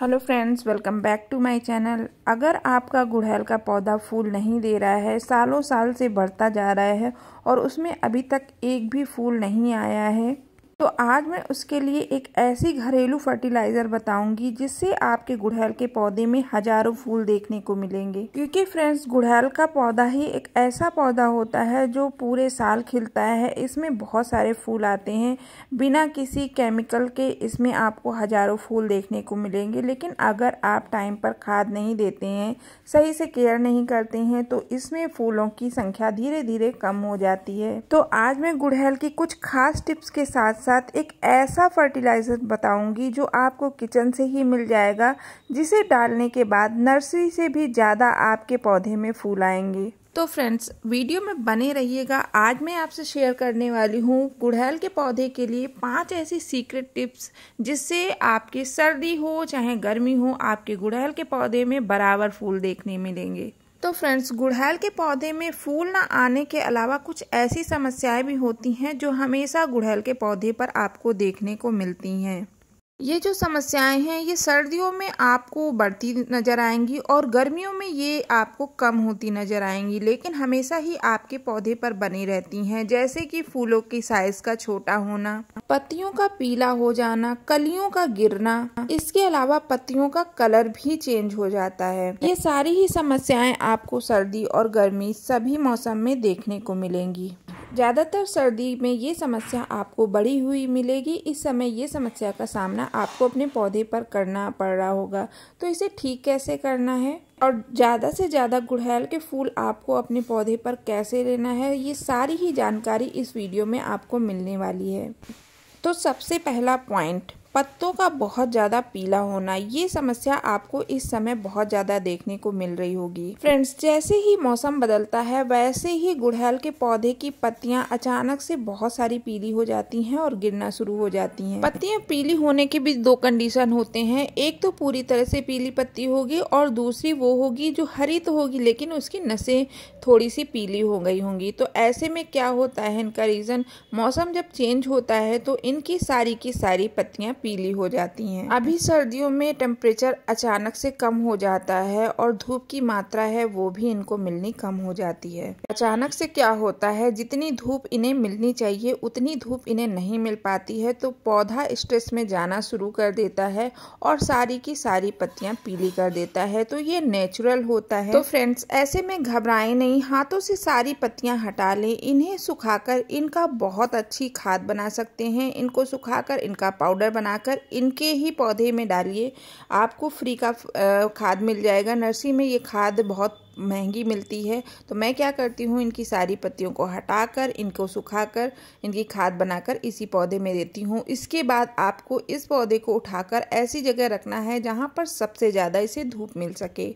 hello friends welcome back to my channel अगर आपका गुड़हल का पौधा फूल नहीं दे रहा है सालों साल से बढ़ता जा रहा है और उसमें अभी तक एक भी फूल नहीं आया है तो आज मैं उसके लिए एक ऐसी घरेलू फर्टिलाइज़र बताऊंगी जिससे आपके गुड़हल के पौधे में हजारों फूल देखने को मिलेंगे क्योंकि फ्रेंड्स गुड़हल का पौधा ही एक ऐसा पौधा होता है जो पूरे साल खिलता है इसमें बहुत सारे फूल आते हैं बिना किसी केमिकल के इसमें आपको हजारों फूल देखने को मिलेंगे लेकिन अगर आप टाइम पर खाद नहीं देते हैं सही से केयर नहीं करते हैं तो इसमें फूलों की संख्या धीरे धीरे कम हो जाती है तो आज मैं गुड़हल की कुछ खास टिप्स के साथ साथ साथ एक ऐसा फर्टिलाइज़र बताऊंगी जो आपको किचन से ही मिल जाएगा जिसे डालने के बाद नर्सरी से भी ज़्यादा आपके पौधे में फूल आएंगे तो फ्रेंड्स वीडियो में बने रहिएगा आज मैं आपसे शेयर करने वाली हूँ गुड़हल के पौधे के लिए पांच ऐसी सीक्रेट टिप्स जिससे आपकी सर्दी हो चाहे गर्मी हो आपके गुड़हल के पौधे में बराबर फूल देखने मिलेंगे तो फ्रेंड्स गुड़हल के पौधे में फूल ना आने के अलावा कुछ ऐसी समस्याएं भी होती हैं जो हमेशा गुड़हल के पौधे पर आपको देखने को मिलती हैं ये जो समस्याएं हैं ये सर्दियों में आपको बढ़ती नज़र आएंगी और गर्मियों में ये आपको कम होती नज़र आएंगी लेकिन हमेशा ही आपके पौधे पर बनी रहती हैं जैसे कि फूलों की साइज का छोटा होना पत्तियों का पीला हो जाना कलियों का गिरना इसके अलावा पत्तियों का कलर भी चेंज हो जाता है ये सारी ही समस्याएं आपको सर्दी और गर्मी सभी मौसम में देखने को मिलेंगी ज़्यादातर सर्दी में ये समस्या आपको बढ़ी हुई मिलेगी इस समय ये समस्या का सामना आपको अपने पौधे पर करना पड़ रहा होगा तो इसे ठीक कैसे करना है और ज़्यादा से ज़्यादा गुड़हैल के फूल आपको अपने पौधे पर कैसे लेना है ये सारी ही जानकारी इस वीडियो में आपको मिलने वाली है तो सबसे पहला पॉइंट पत्तों का बहुत ज़्यादा पीला होना ये समस्या आपको इस समय बहुत ज़्यादा देखने को मिल रही होगी फ्रेंड्स जैसे ही मौसम बदलता है वैसे ही गुड़हल के पौधे की पत्तियां अचानक से बहुत सारी पीली हो जाती हैं और गिरना शुरू हो जाती हैं पत्तियाँ पीली होने के भी दो कंडीशन होते हैं एक तो पूरी तरह से पीली पत्ती होगी और दूसरी वो होगी जो हरी तो होगी लेकिन उसकी नसें थोड़ी सी पीली हो गई होंगी तो ऐसे में क्या होता है इनका रीज़न मौसम जब चेंज होता है तो इनकी सारी की सारी पत्तियाँ पीली हो जाती हैं अभी सर्दियों में टेम्परेचर अचानक से कम हो जाता है और धूप की मात्रा है वो भी इनको मिलनी कम हो जाती है अचानक से क्या होता है जितनी धूप इन्हें मिलनी चाहिए उतनी धूप इन्हें नहीं मिल पाती है तो पौधा स्ट्रेस में जाना शुरू कर देता है और सारी की सारी पत्तियां पीली कर देता है तो ये नेचुरल होता है तो फ्रेंड्स ऐसे में घबराए नहीं हाथों से सारी पत्तियां हटा लें इन्हें सुखाकर इनका बहुत अच्छी खाद बना सकते हैं इनको सुखाकर इनका पाउडर बना बनाकर इनके ही पौधे में डालिए आपको फ्री का खाद मिल जाएगा नर्सरी में ये खाद बहुत महंगी मिलती है तो मैं क्या करती हूँ इनकी सारी पत्तियों को हटाकर इनको सुखाकर इनकी खाद बनाकर इसी पौधे में देती हूँ इसके बाद आपको इस पौधे को उठाकर ऐसी जगह रखना है जहाँ पर सबसे ज़्यादा इसे धूप मिल सके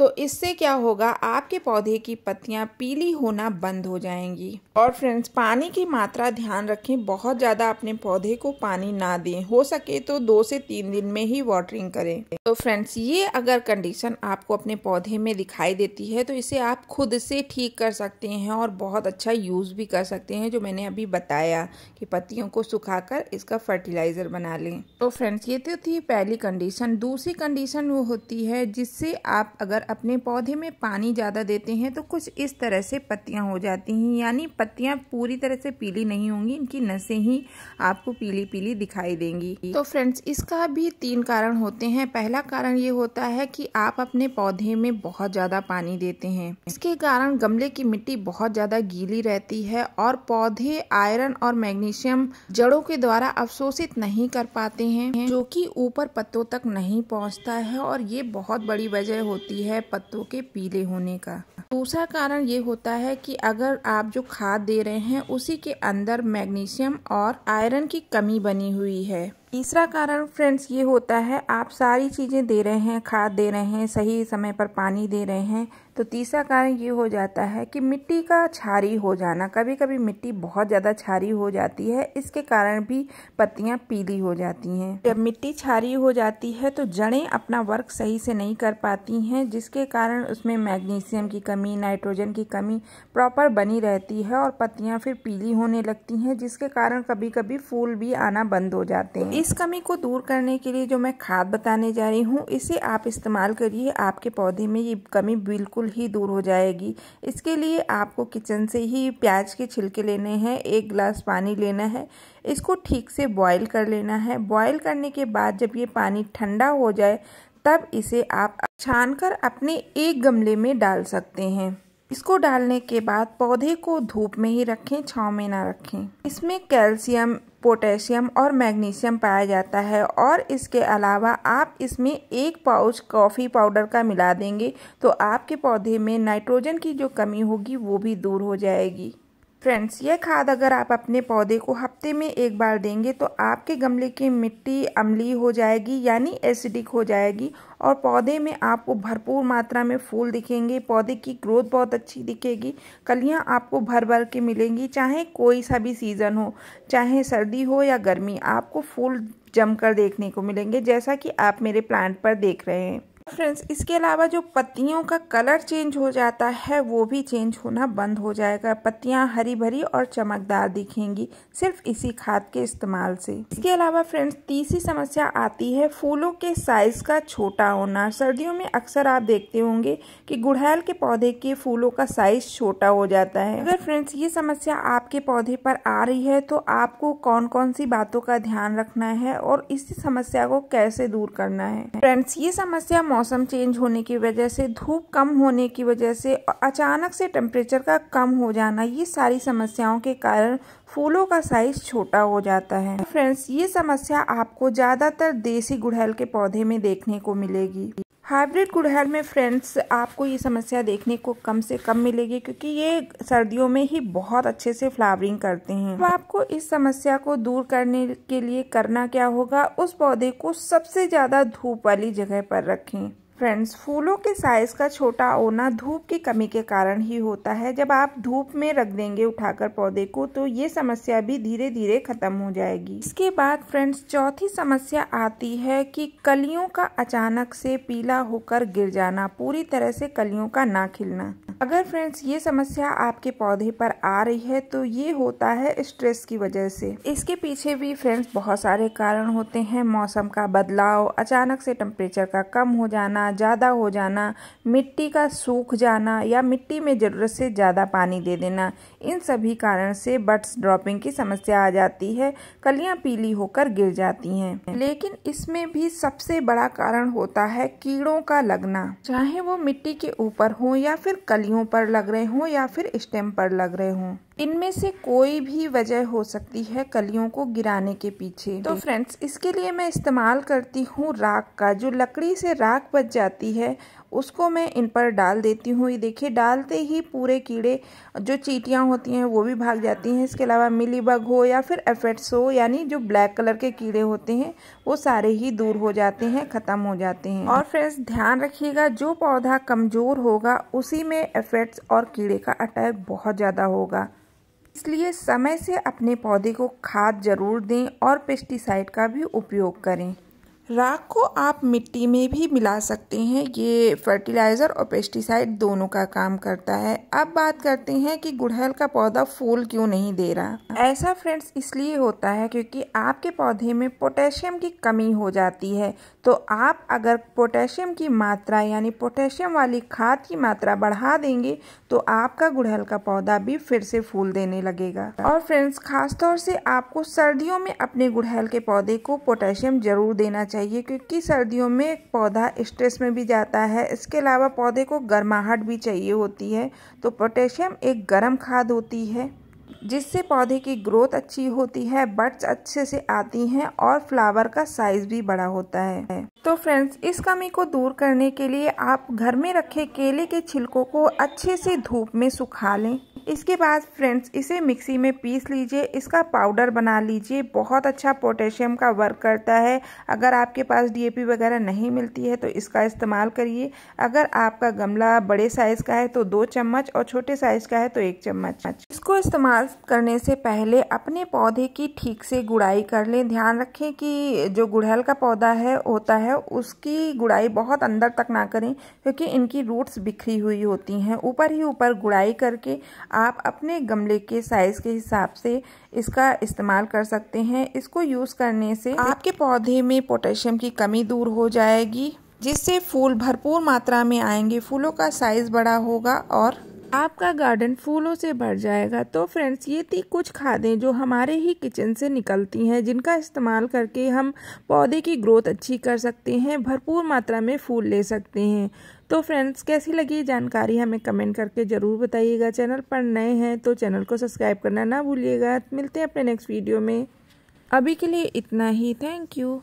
तो इससे क्या होगा आपके पौधे की पत्तियां पीली होना बंद हो जाएंगी और फ्रेंड्स पानी की मात्रा ध्यान रखें बहुत ज़्यादा अपने पौधे को पानी ना दें हो सके तो दो से तीन दिन में ही वाटरिंग करें तो फ्रेंड्स ये अगर कंडीशन आपको अपने पौधे में दिखाई देती है तो इसे आप खुद से ठीक कर सकते हैं और बहुत अच्छा यूज़ भी कर सकते हैं जो मैंने अभी बताया कि पत्तियों को कर इसका फर्टिलाइज़र बना लें तो फ्रेंड्स ये तो थी पहली कंडीशन दूसरी कंडीशन वो होती है जिससे आप अगर अपने पौधे में पानी ज़्यादा देते हैं तो कुछ इस तरह से पत्तियाँ हो जाती हैं यानी पत्तियाँ पूरी तरह से पीली नहीं होंगी इनकी नसें ही आपको पीली पीली दिखाई देंगी तो फ्रेंड्स इसका भी तीन कारण होते हैं पहला कारण ये होता है कि आप अपने पौधे में बहुत ज़्यादा पानी देते हैं इसके कारण गमले की मिट्टी बहुत ज़्यादा गीली रहती है और पौधे आयरन और मैग्नीशियम जड़ों के द्वारा अवशोषित नहीं कर पाते हैं जो कि ऊपर पत्तों तक नहीं पहुँचता है और ये बहुत बड़ी वजह होती है है पत्तों के पीले होने का दूसरा कारण ये होता है कि अगर आप जो खाद दे रहे हैं उसी के अंदर मैग्नीशियम और आयरन की कमी बनी हुई है तीसरा कारण फ्रेंड्स ये होता है आप सारी चीज़ें दे रहे हैं खाद दे रहे हैं सही समय पर पानी दे रहे हैं तो तीसरा कारण ये हो जाता है कि मिट्टी का छारी हो जाना कभी कभी मिट्टी बहुत ज़्यादा छारी हो जाती है इसके कारण भी पत्तियाँ पीली हो जाती हैं जब मिट्टी छारी हो जाती है तो जड़ें अपना वर्क सही से नहीं कर पाती हैं जिसके कारण उसमें मैग्नीशियम की कमी नाइट्रोजन की कमी प्रॉपर बनी रहती है और पत्तियाँ फिर पीली होने लगती हैं जिसके कारण कभी कभी फूल भी आना बंद हो जाते हैं इस कमी को दूर करने के लिए जो मैं खाद बताने जा रही हूँ इसे आप इस्तेमाल करिए आपके पौधे में ये कमी बिल्कुल ही दूर हो जाएगी इसके लिए आपको किचन से ही प्याज के छिलके लेने हैं एक गिलास पानी लेना है इसको ठीक से बॉईल कर लेना है बॉईल करने के बाद जब ये पानी ठंडा हो जाए तब इसे आप छान कर अपने एक गमले में डाल सकते हैं इसको डालने के बाद पौधे को धूप में ही रखें छाँव में ना रखें इसमें कैल्शियम पोटेशियम और मैग्नीशियम पाया जाता है और इसके अलावा आप इसमें एक पाउच कॉफ़ी पाउडर का मिला देंगे तो आपके पौधे में नाइट्रोजन की जो कमी होगी वो भी दूर हो जाएगी फ्रेंड्स यह खाद अगर आप अपने पौधे को हफ्ते में एक बार देंगे तो आपके गमले की मिट्टी अम्ली हो जाएगी यानी एसिडिक हो जाएगी और पौधे में आपको भरपूर मात्रा में फूल दिखेंगे पौधे की ग्रोथ बहुत अच्छी दिखेगी कलियां आपको भर भर के मिलेंगी चाहे कोई सा भी सीज़न हो चाहे सर्दी हो या गर्मी आपको फूल जमकर देखने को मिलेंगे जैसा कि आप मेरे प्लांट पर देख रहे हैं फ्रेंड्स इसके अलावा जो पत्तियों का कलर चेंज हो जाता है वो भी चेंज होना बंद हो जाएगा पत्तियां हरी भरी और चमकदार दिखेंगी सिर्फ इसी खाद के इस्तेमाल से इसके अलावा फ्रेंड्स तीसरी समस्या आती है फूलों के साइज का छोटा होना सर्दियों में अक्सर आप देखते होंगे कि गुड़हैल के पौधे के फूलों का साइज छोटा हो जाता है अगर फ्रेंड्स ये समस्या आपके पौधे पर आ रही है तो आपको कौन कौन सी बातों का ध्यान रखना है और इस समस्या को कैसे दूर करना है फ्रेंड्स ये समस्या मौसम चेंज होने की वजह से धूप कम होने की वजह से अचानक से टेम्परेचर का कम हो जाना ये सारी समस्याओं के कारण फूलों का साइज छोटा हो जाता है फ्रेंड्स ये समस्या आपको ज़्यादातर देसी गुड़हल के पौधे में देखने को मिलेगी हाइब्रिड गुड़हल में फ्रेंड्स आपको ये समस्या देखने को कम से कम मिलेगी क्योंकि ये सर्दियों में ही बहुत अच्छे से फ्लावरिंग करते हैं तो आपको इस समस्या को दूर करने के लिए करना क्या होगा उस पौधे को सबसे ज़्यादा धूप वाली जगह पर रखें फ्रेंड्स फूलों के साइज़ का छोटा होना धूप की कमी के कारण ही होता है जब आप धूप में रख देंगे उठाकर पौधे को तो ये समस्या भी धीरे धीरे ख़त्म हो जाएगी इसके बाद फ्रेंड्स चौथी समस्या आती है कि कलियों का अचानक से पीला होकर गिर जाना पूरी तरह से कलियों का ना खिलना अगर फ्रेंड्स ये समस्या आपके पौधे पर आ रही है तो ये होता है स्ट्रेस की वजह से इसके पीछे भी फ्रेंड्स बहुत सारे कारण होते हैं मौसम का बदलाव अचानक से टेम्परेचर का कम हो जाना होना ज़्यादा हो जाना मिट्टी का सूख जाना या मिट्टी में ज़रूरत से ज़्यादा पानी दे देना इन सभी कारण से बर्ड्स ड्रॉपिंग की समस्या आ जाती है कलियाँ पीली होकर गिर जाती हैं लेकिन इसमें भी सबसे बड़ा कारण होता है कीड़ों का लगना चाहे वो मिट्टी के ऊपर हों या फिर कलियों पर लग रहे हों या फिर स्टेम पर लग रहे हों इनमें से कोई भी वजह हो सकती है कलियों को गिराने के पीछे तो फ्रेंड्स इसके लिए मैं इस्तेमाल करती हूँ राख का जो लकड़ी से राख बच जाती है उसको मैं इन पर डाल देती हूँ ये देखिए डालते ही पूरे कीड़े जो चीटियाँ होती हैं वो भी भाग जाती हैं इसके अलावा मिली बग हो या फिर एफेट्स हो यानी जो ब्लैक कलर के कीड़े होते हैं वो सारे ही दूर हो जाते हैं ख़त्म हो जाते हैं और फ्रेंड्स ध्यान रखिएगा जो पौधा कमज़ोर होगा उसी में एफेट्स और कीड़े का अटैक बहुत ज़्यादा होगा इसलिए समय से अपने पौधे को खाद जरूर दें और पेस्टिसाइड का भी उपयोग करें राख को आप मिट्टी में भी मिला सकते हैं ये फर्टिलाइज़र और पेस्टिसाइड दोनों का काम करता है अब बात करते हैं कि गुड़हल का पौधा फूल क्यों नहीं दे रहा ऐसा फ्रेंड्स इसलिए होता है क्योंकि आपके पौधे में पोटेशियम की कमी हो जाती है तो आप अगर पोटेशियम की मात्रा यानी पोटेशियम वाली खाद की मात्रा बढ़ा देंगे तो आपका गुड़हल का पौधा भी फिर से फूल देने लगेगा और फ्रेंड्स खासतौर से आपको सर्दियों में अपने गुड़हल के पौधे को पोटेशियम जरूर देना चाहिए चाहिए क्योंकि सर्दियों में पौधा स्ट्रेस में भी जाता है इसके अलावा पौधे को गर्माहट भी चाहिए होती है तो पोटेशियम एक गर्म खाद होती है जिससे पौधे की ग्रोथ अच्छी होती है बर्ड्स अच्छे से आती हैं और फ्लावर का साइज भी बड़ा होता है तो फ्रेंड्स इस कमी को दूर करने के लिए आप घर में रखे केले के छिलकों को अच्छे से धूप में सुखा लें इसके बाद फ्रेंड्स इसे मिक्सी में पीस लीजिए इसका पाउडर बना लीजिए बहुत अच्छा पोटेशियम का वर्क करता है अगर आपके पास डीएपी वगैरह नहीं मिलती है तो इसका इस्तेमाल करिए अगर आपका गमला बड़े साइज़ का है तो दो चम्मच और छोटे साइज़ का है तो एक चम्मच इसको इस्तेमाल करने से पहले अपने पौधे की ठीक से गुड़ाई कर लें ध्यान रखें कि जो गुड़हल का पौधा है होता है उसकी गुड़ाई बहुत अंदर तक ना करें क्योंकि इनकी रूट्स बिखरी हुई होती हैं ऊपर ही ऊपर गुड़ाई करके आप अपने गमले के साइज़ के हिसाब से इसका इस्तेमाल कर सकते हैं इसको यूज़ करने से आपके पौधे में पोटेशियम की कमी दूर हो जाएगी जिससे फूल भरपूर मात्रा में आएंगे फूलों का साइज़ बड़ा होगा और आपका गार्डन फूलों से भर जाएगा तो फ्रेंड्स ये थी कुछ खादें जो हमारे ही किचन से निकलती हैं जिनका इस्तेमाल करके हम पौधे की ग्रोथ अच्छी कर सकते हैं भरपूर मात्रा में फूल ले सकते हैं तो फ्रेंड्स कैसी लगी जानकारी हमें कमेंट करके ज़रूर बताइएगा चैनल पर नए हैं तो चैनल को सब्सक्राइब करना ना भूलिएगा मिलते हैं अपने नेक्स्ट वीडियो में अभी के लिए इतना ही थैंक यू